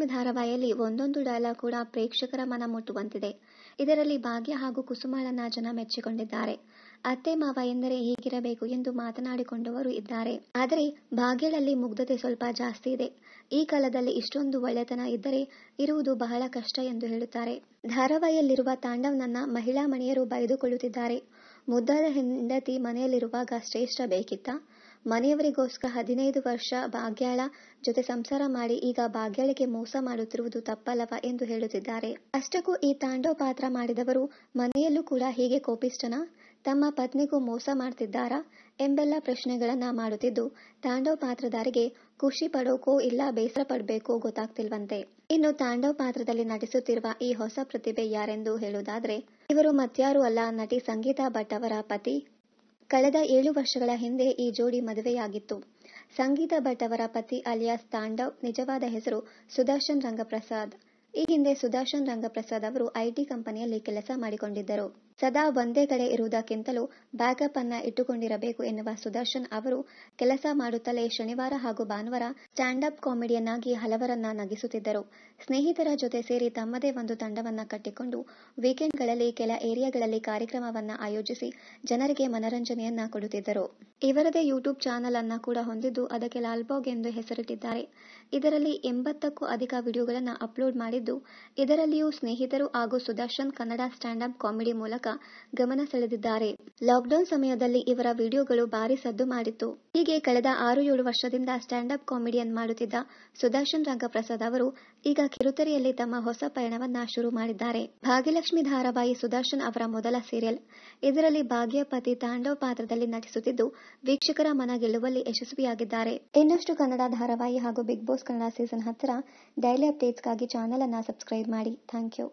ರೇಷ್ಮೆ ಧಾರಾವಾಹಿಯಲ್ಲಿ ಒಂದೊಂದು ಡೈಲಾಗ್ ಕೂಡ ಪ್ರೇಕ್ಷಕರ ಮನ ಮುಟ್ಟುವಂತಿದೆ ಇದರಲ್ಲಿ ಭಾಗ್ಯ ಹಾಗೂ ಕುಸುಮಾಳನ್ನ ಜನ ಮೆಚ್ಚಿಕೊಂಡಿದ್ದಾರೆ ಅತ್ತೆ ಮಾವ ಎಂದರೆ ಹೀಗಿರಬೇಕು ಎಂದು ಮಾತನಾಡಿಕೊಂಡವರು ಇದ್ದಾರೆ ಆದರೆ ಭಾಗ್ಯಗಳಲ್ಲಿ ಮುಗ್ಧತೆ ಸ್ವಲ್ಪ ಜಾಸ್ತಿ ಇದೆ ಈ ಕಾಲದಲ್ಲಿ ಇಷ್ಟೊಂದು ಒಳ್ಳೆತನ ಇದ್ದರೆ ಇರುವುದು ಬಹಳ ಕಷ್ಟ ಎಂದು ಹೇಳುತ್ತಾರೆ ಧಾರಾವಾಹಿಯಲ್ಲಿರುವ ತಾಂಡವನನ್ನ ಮಹಿಳಾ ಮಣಿಯರು ಬೈದುಕೊಳ್ಳುತ್ತಿದ್ದಾರೆ ಮುದ್ದಾದ ಹೆಂಡತಿ ಮನೆಯಲ್ಲಿರುವಾಗ ಶ್ರೇಷ್ಠ ಬೇಕಿತ್ತ ಮನೆಯವರಿಗೋಸ್ಕರ ಹದಿನೈದು ವರ್ಷ ಭಾಗ್ಯಾಳ ಜೊತೆ ಸಂಸಾರ ಮಾಡಿ ಈಗ ಭಾಗ್ಯಾಳಿಗೆ ಮೋಸ ಮಾಡುತ್ತಿರುವುದು ತಪ್ಪಲ್ಲವ ಎಂದು ಹೇಳುತ್ತಿದ್ದಾರೆ ಅಷ್ಟಕ್ಕೂ ಈ ತಾಂಡವ ಪಾತ್ರ ಮಾಡಿದವರು ಮನೆಯಲ್ಲೂ ಕೂಡ ಹೀಗೆ ಕೋಪಿಷ್ಟನ ತಮ್ಮ ಪತ್ನಿಗೂ ಮೋಸ ಮಾಡ್ತಿದ್ದಾರಾ ಎಂಬೆಲ್ಲ ಪ್ರಶ್ನೆಗಳನ್ನ ಮಾಡುತ್ತಿದ್ದು ತಾಂಡವ ಪಾತ್ರದಾರಿಗೆ ಖುಷಿ ಪಡೋಕೋ ಇಲ್ಲ ಬೇಸರ ಪಡಬೇಕೋ ಗೊತ್ತಾಗ್ತಿಲ್ವಂತೆ ಇನ್ನು ತಾಂಡವ ಪಾತ್ರದಲ್ಲಿ ನಟಿಸುತ್ತಿರುವ ಈ ಹೊಸ ಪ್ರತಿಭೆ ಯಾರೆಂದು ಹೇಳುವುದಾದ್ರೆ ಇವರು ಮತ್ಯಾರು ಅಲ್ಲ ನಟಿ ಸಂಗೀತಾ ಭಟ್ ಅವರ ಪತಿ ಕಳೆದ ಏಳು ವರ್ಷಗಳ ಹಿಂದೆ ಈ ಜೋಡಿ ಮದುವೆಯಾಗಿತ್ತು ಸಂಗೀತ ಭಟ್ ಅವರ ಪತಿ ಅಲಿಯಾಸ್ ತಾಂಡವ್ ನಿಜವಾದ ಹೆಸರು ಸುದರ್ಶನ್ ರಂಗಪ್ರಸಾದ್ ಈ ಹಿಂದೆ ಸುದರ್ಶನ್ ರಂಗಪ್ರಸಾದ್ ಅವರು ಐಟಿ ಕಂಪನಿಯಲ್ಲಿ ಕೆಲಸ ಮಾಡಿಕೊಂಡಿದ್ದರು ಸದಾ ಒಂದೇ ಕಡೆ ಇರುವುದಕ್ಕಿಂತಲೂ ಬ್ಯಾಕಪ್ ಅನ್ನ ಇಟ್ಟುಕೊಂಡಿರಬೇಕು ಎನ್ನುವ ಸುದರ್ಶನ್ ಅವರು ಕೆಲಸ ಮಾಡುತ್ತಲೇ ಶನಿವಾರ ಹಾಗೂ ಭಾನುವಾರ ಸ್ಟ್ಯಾಂಡ್ ಅಪ್ ಕಾಮಿಡಿಯನ್ನಾಗಿ ಹಲವರನ್ನ ನಗಿಸುತ್ತಿದ್ದರು ಸ್ನೇಹಿತರ ಜೊತೆ ಸೇರಿ ತಮ್ಮದೇ ಒಂದು ತಂಡವನ್ನ ಕಟ್ಟಿಕೊಂಡು ವೀಕೆಂಡ್ಗಳಲ್ಲಿ ಕೆಲ ಏರಿಯಾಗಳಲ್ಲಿ ಕಾರ್ಯಕ್ರಮವನ್ನ ಆಯೋಜಿಸಿ ಜನರಿಗೆ ಮನರಂಜನೆಯನ್ನ ಕೊಡುತ್ತಿದ್ದರು ಇವರದೇ ಯೂಟ್ಯೂಬ್ ಚಾನೆಲ್ ಅನ್ನ ಕೂಡ ಹೊಂದಿದ್ದು ಅದಕ್ಕೆ ಲಾಲ್ಬಾಗ್ ಎಂದು ಹೆಸರಿಟ್ಟಿದ್ದಾರೆ ಇದರಲ್ಲಿ ಎಂಬತ್ತಕ್ಕೂ ಅಧಿಕ ವಿಡಿಯೋಗಳನ್ನು ಅಪ್ಲೋಡ್ ಮಾಡಿದ್ದು ಇದರಲ್ಲಿಯೂ ಸ್ನೇಹಿತರು ಹಾಗೂ Sudarshan Kannada stand up comedy ಮೂಲಕ ಗಮನ ಸೆಳೆದಿದ್ದಾರೆ ಲಾಕ್ಡೌನ್ ಸಮಯದಲ್ಲಿ ಇವರ ವಿಡಿಯೋಗಳು ಭಾರಿ ಸದ್ದು ಮಾಡಿತ್ತು ಹೀಗೆ ಕಳೆದ ಆರು ಏಳು ವರ್ಷದಿಂದ ಸ್ಟ್ಯಾಂಡ್ ಅಪ್ ಕಾಮಿಡಿಯನ್ ಮಾಡುತ್ತಿದ್ದ ಸುದರ್ಶನ್ ರಂಗಪ್ರಸಾದ್ ಅವರು ಈಗ ಕಿರುತೆರೆಯಲ್ಲಿ ತಮ್ಮ ಹೊಸ ಪಯಣವನ್ನ ಶುರು ಮಾಡಿದ್ದಾರೆ ಭಾಗ್ಯಲಕ್ಷ್ಮಿ ಧಾರಾವಾಹಿ ಸುದರ್ಶನ್ ಅವರ ಮೊದಲ ಸೀರಿಯಲ್ ಇದರಲ್ಲಿ ಭಾಗ್ಯಪತಿ ತಾಂಡವ್ ಪಾತ್ರದಲ್ಲಿ ನಟಿಸುತ್ತಿದ್ದು ವೀಕ್ಷಕರ ಮನ ಗೆಲ್ಲುವಲ್ಲಿ ಯಶಸ್ವಿಯಾಗಿದ್ದಾರೆ ಇನ್ನಷ್ಟು ಕನ್ನಡ ಧಾರಾವಾಹಿ ಹಾಗೂ ಬಿಗ್ ಬಾಸ್ ಕನ್ನಡ ಸೀಸನ್ ಹತ್ತರ ಡೈಲಿ ಅಪ್ಡೇಟ್ಸ್ಗಾಗಿ ಚಾನೆಲ್ ಅನ್ನ ಸಬ್ಸ್ಕ್ರೈಬ್ ಮಾಡಿ ಥ್ಯಾಂಕ್ ಯು